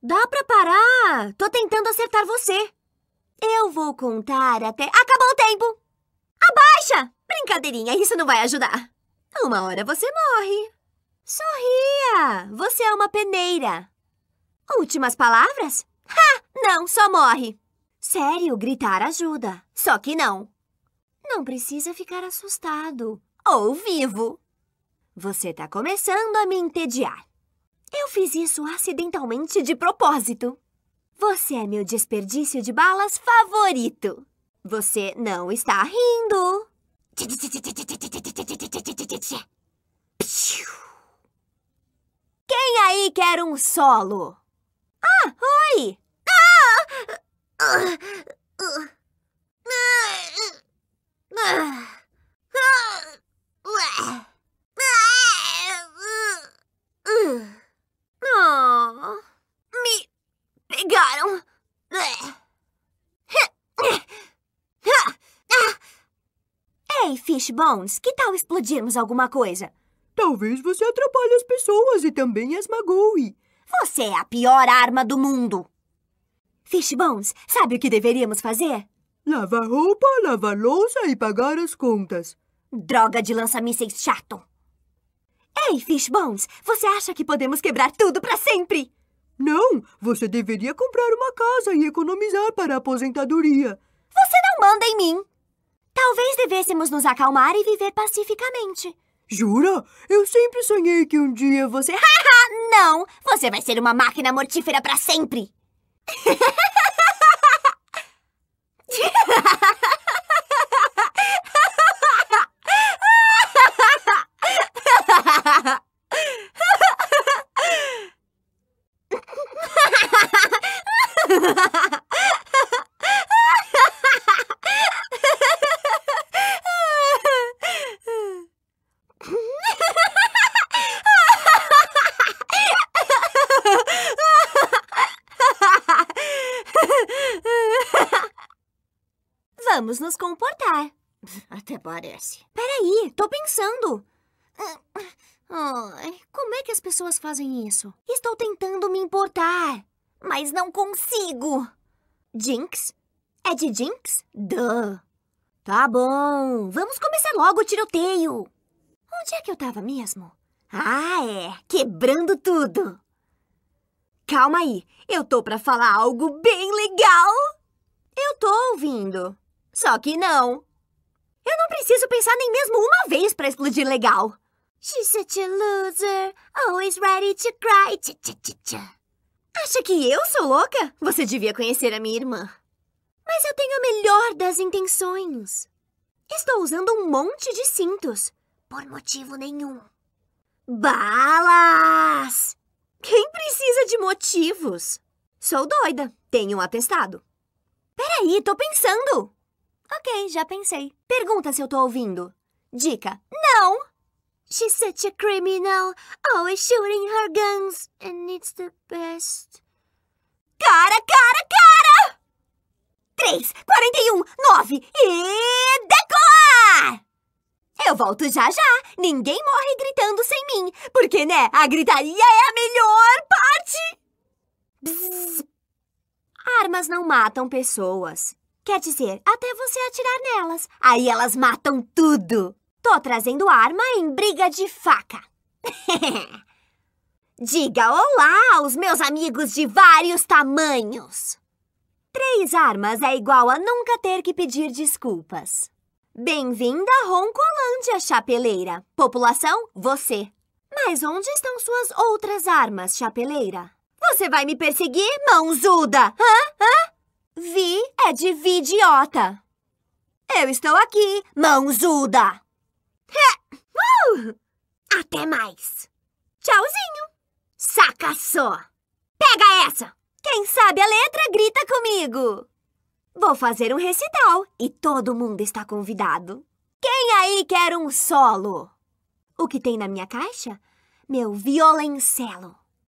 Dá pra parar! Tô tentando acertar você. Eu vou contar até... Acabou o tempo! Abaixa! Brincadeirinha, isso não vai ajudar. Uma hora você morre. Sorria! Você é uma peneira. Últimas palavras? Ha! Não, só morre. Sério, gritar ajuda. Só que não. Não precisa ficar assustado. Ou vivo. Você tá começando a me entediar. Eu fiz isso acidentalmente de propósito. Você é meu desperdício de balas favorito. Você não está rindo. Quem aí quer um solo? Ah, oi! Ah! ah! ah! ah! Ei, Fishbones, que tal explodirmos alguma coisa? Talvez você atrapalhe as pessoas e também as magoe. Você é a pior arma do mundo. Fishbones, sabe o que deveríamos fazer? Lavar roupa, lavar louça e pagar as contas. Droga de lança-mísseis chato. Ei, Fishbones, você acha que podemos quebrar tudo para sempre? Não, você deveria comprar uma casa e economizar para a aposentadoria. Você não manda em mim. Talvez devêssemos nos acalmar e viver pacificamente. Jura? Eu sempre sonhei que um dia você. Haha! não! Você vai ser uma máquina mortífera para sempre! Vamos nos comportar. Até parece. Peraí, tô pensando. Ai, como é que as pessoas fazem isso? Estou tentando me importar, mas não consigo. Jinx? É de Jinx? Duh. Tá bom, vamos começar logo o tiroteio. Onde é que eu tava mesmo? Ah, é, quebrando tudo. Calma aí, eu tô pra falar algo bem legal. Eu tô ouvindo. Só que não. Eu não preciso pensar nem mesmo uma vez para explodir legal. She's such a loser, always ready to cry. tch tch tch tch Acha que eu sou louca? Você devia conhecer a minha irmã. Mas eu tenho a melhor das intenções. Estou usando um monte de cintos, por motivo nenhum. Balas! Quem precisa de motivos? Sou doida, tenho um atestado. Peraí, tô pensando! Ok, já pensei. Pergunta se eu tô ouvindo. Dica: Não! She's such a criminal, always shooting her guns, and it's the best. Cara, cara, cara! 3, 41, 9 e decolar! Eu volto já já. Ninguém morre gritando sem mim, porque, né, a gritaria é a melhor parte! Bzzz. Armas não matam pessoas. Quer dizer, até você atirar nelas. Aí elas matam tudo. Tô trazendo arma em briga de faca. Diga olá aos meus amigos de vários tamanhos. Três armas é igual a nunca ter que pedir desculpas. Bem-vinda a Roncolândia, chapeleira. População, você. Mas onde estão suas outras armas, chapeleira? Você vai me perseguir, mãozuda? Hã? Hã? Vi é de vidiota. Eu estou aqui, mãozuda. Uh! Até mais. Tchauzinho. Saca só. Pega essa. Quem sabe a letra grita comigo. Vou fazer um recital e todo mundo está convidado. Quem aí quer um solo? O que tem na minha caixa? Meu violoncelo.